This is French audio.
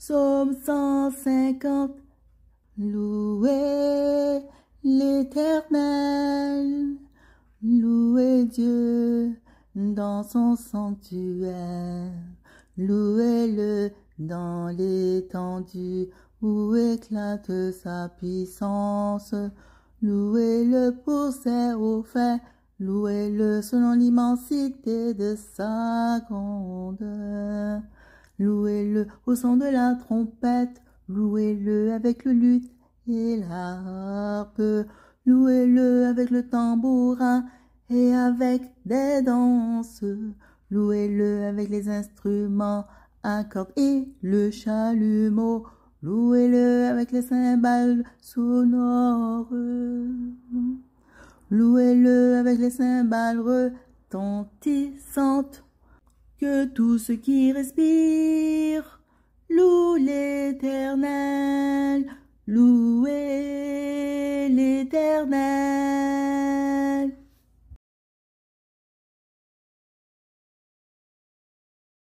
Psaume 150. Louez l'éternel. Louez Dieu dans son sanctuaire. Louez-le dans l'étendue où éclate sa puissance. Louez-le pour ses hauts faits. Louez-le selon l'immensité de sa grandeur. Louez-le au son de la trompette, louez-le avec le luth et l'harpe. louez-le avec le tambourin et avec des danses, louez-le avec les instruments à cordes et le chalumeau, louez-le avec les cymbales sonores, louez-le avec les cymbales retentissantes. Que tout ce qui respire loue l'éternel, loue l'éternel.